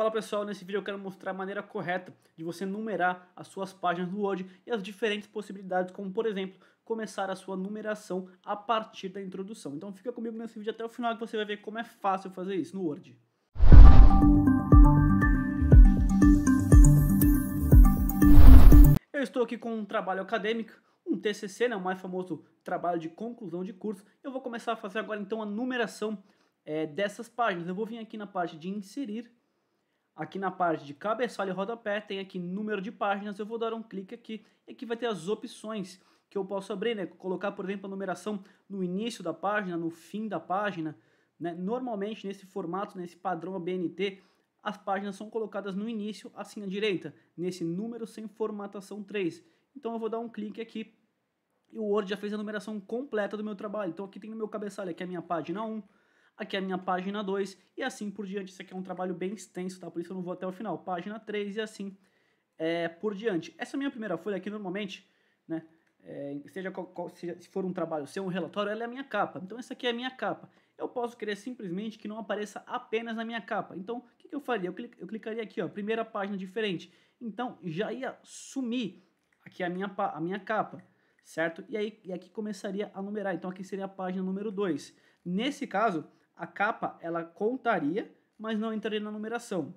Fala pessoal, nesse vídeo eu quero mostrar a maneira correta de você numerar as suas páginas do Word e as diferentes possibilidades, como por exemplo, começar a sua numeração a partir da introdução. Então fica comigo nesse vídeo até o final que você vai ver como é fácil fazer isso no Word. Eu estou aqui com um trabalho acadêmico, um TCC, né, o mais famoso trabalho de conclusão de curso. Eu vou começar a fazer agora então a numeração é, dessas páginas. Eu vou vir aqui na parte de inserir Aqui na parte de cabeçalho e rodapé tem aqui número de páginas, eu vou dar um clique aqui e aqui vai ter as opções que eu posso abrir, né? Colocar, por exemplo, a numeração no início da página, no fim da página, né? Normalmente nesse formato, nesse padrão ABNT, as páginas são colocadas no início, assim à direita, nesse número sem formatação 3. Então eu vou dar um clique aqui e o Word já fez a numeração completa do meu trabalho. Então aqui tem o meu cabeçalho, aqui é a minha página 1, aqui é a minha página 2 e assim por diante. Isso aqui é um trabalho bem extenso, tá? Por isso eu não vou até o final. Página 3 e assim é, por diante. Essa é minha primeira folha aqui, normalmente, né? É, seja, qual, qual, seja, se for um trabalho seu, um relatório, ela é a minha capa. Então essa aqui é a minha capa. Eu posso querer simplesmente que não apareça apenas na minha capa. Então o que, que eu faria? Eu, eu, clicaria aqui, ó, primeira página diferente. Então já ia sumir aqui a minha, a minha capa, certo? E aí e aqui começaria a numerar. Então aqui seria a página número 2. Nesse caso, a capa ela contaria, mas não entraria na numeração.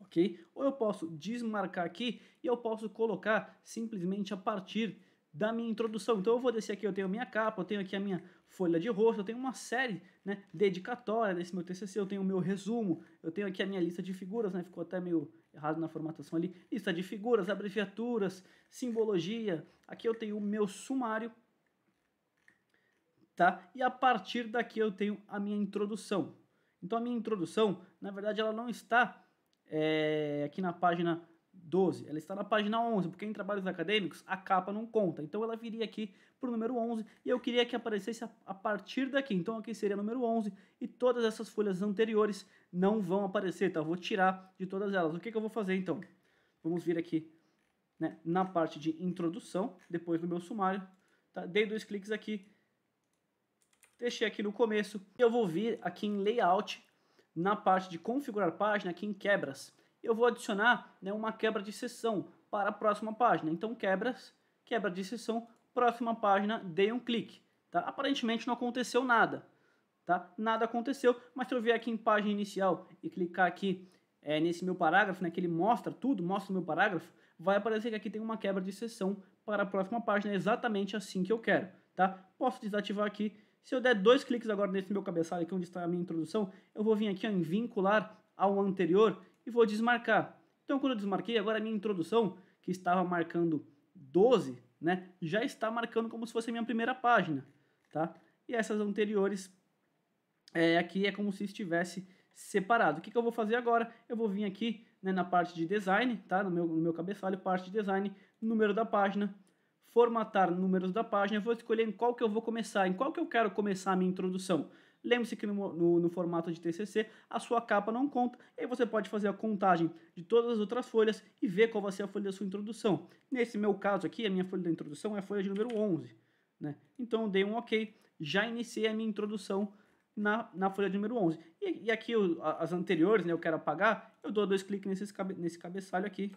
Ok? Ou eu posso desmarcar aqui e eu posso colocar simplesmente a partir da minha introdução. Então eu vou descer aqui, eu tenho a minha capa, eu tenho aqui a minha folha de rosto, eu tenho uma série né, dedicatória desse meu TCC, eu tenho o meu resumo, eu tenho aqui a minha lista de figuras, né, ficou até meio errado na formatação ali, lista de figuras, abreviaturas, simbologia, aqui eu tenho o meu sumário tá? E a partir daqui eu tenho a minha introdução. Então a minha introdução, na verdade, ela não está é, aqui na página 12, ela está na página 11, porque em trabalhos acadêmicos a capa não conta. Então ela viria aqui para o número 11 e eu queria que aparecesse a, a partir daqui. Então aqui seria o número 11 e todas essas folhas anteriores não vão aparecer, tá? Eu vou tirar de todas elas. O que, que eu vou fazer então? Vamos vir aqui né, na parte de introdução, depois do meu sumário, tá? Dei dois cliques aqui, deixei aqui no começo. Eu vou vir aqui em Layout, na parte de configurar página, aqui em quebras. Eu vou adicionar né, uma quebra de sessão para a próxima página. Então quebras, quebra de sessão, próxima página, dei um clique. Tá? Aparentemente não aconteceu nada. Tá? Nada aconteceu, mas se eu vier aqui em página inicial e clicar aqui é, nesse meu parágrafo, né, que ele mostra tudo, mostra o meu parágrafo, vai aparecer que aqui tem uma quebra de sessão para a próxima página, exatamente assim que eu quero. Tá? Posso desativar aqui se eu der dois cliques agora nesse meu cabeçalho aqui onde está a minha introdução, eu vou vir aqui ó, em vincular ao anterior e vou desmarcar. Então quando eu desmarquei, agora a minha introdução, que estava marcando 12, né, já está marcando como se fosse a minha primeira página. Tá? E essas anteriores é, aqui é como se estivesse separado. O que, que eu vou fazer agora? Eu vou vir aqui né, na parte de design, tá? no, meu, no meu cabeçalho, parte de design, número da página, formatar números da página, vou escolher em qual que eu vou começar, em qual que eu quero começar a minha introdução. Lembre-se que no, no, no, formato de TCC a sua capa não conta, e aí você pode fazer a contagem de todas as outras folhas e ver qual vai ser a folha da sua introdução. Nesse meu caso aqui, a minha folha da introdução é a folha de número 11. Né? Então eu dei um OK, já iniciei a minha introdução na, na folha de número 11. E, e aqui as anteriores, né, eu quero apagar, eu dou dois cliques nesse, cabe, nesse cabeçalho aqui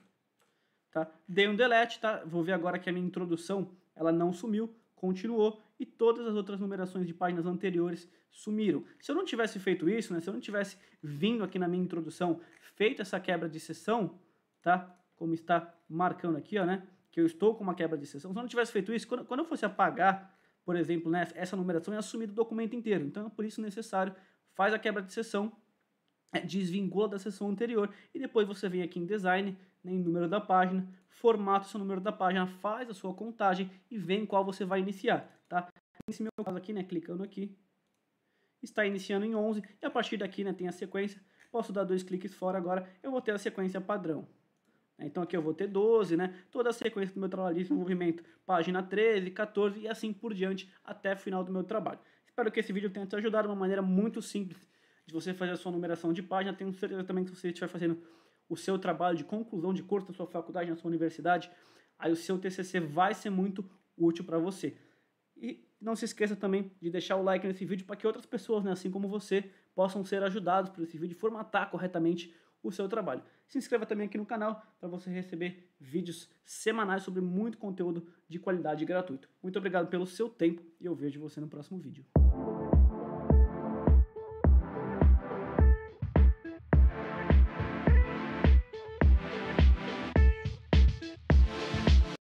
Tá? Dei um delete, tá? vou ver agora que a minha introdução ela não sumiu, continuou e todas as outras numerações de páginas anteriores sumiram. Se eu não tivesse feito isso, né, se eu não tivesse vindo aqui na minha introdução, feito essa quebra de sessão, tá? como está marcando aqui, ó, né? que eu estou com uma quebra de sessão, se eu não tivesse feito isso, quando, quando eu fosse apagar, por exemplo, né, essa numeração ia sumir o documento inteiro. Então, é por isso necessário, faz a quebra de sessão, desvincula da sessão anterior e depois você vem aqui em design, né, em número da página, formata o seu número da página, faz a sua contagem e vem qual você vai iniciar, tá? Nesse meu caso aqui, né, clicando aqui, está iniciando em 11 e a partir daqui, né, tem a sequência. Posso dar dois cliques fora agora, eu vou ter a sequência padrão. Então aqui eu vou ter 12, né? Toda a sequência do meu de movimento, página 13, 14 e assim por diante até o final do meu trabalho. Espero que esse vídeo tenha te ajudado de uma maneira muito simples de você fazer a sua numeração de página, tenho certeza também que se você estiver fazendo o seu trabalho de conclusão de curso na sua faculdade, na sua universidade, aí o seu TCC vai ser muito útil para você. E não se esqueça também de deixar o like nesse vídeo para que outras pessoas, né, assim como você, possam ser ajudados por esse vídeo formatar corretamente o seu trabalho. Se inscreva também aqui no canal para você receber vídeos semanais sobre muito conteúdo de qualidade gratuito. Muito obrigado pelo seu tempo e eu vejo você no próximo vídeo.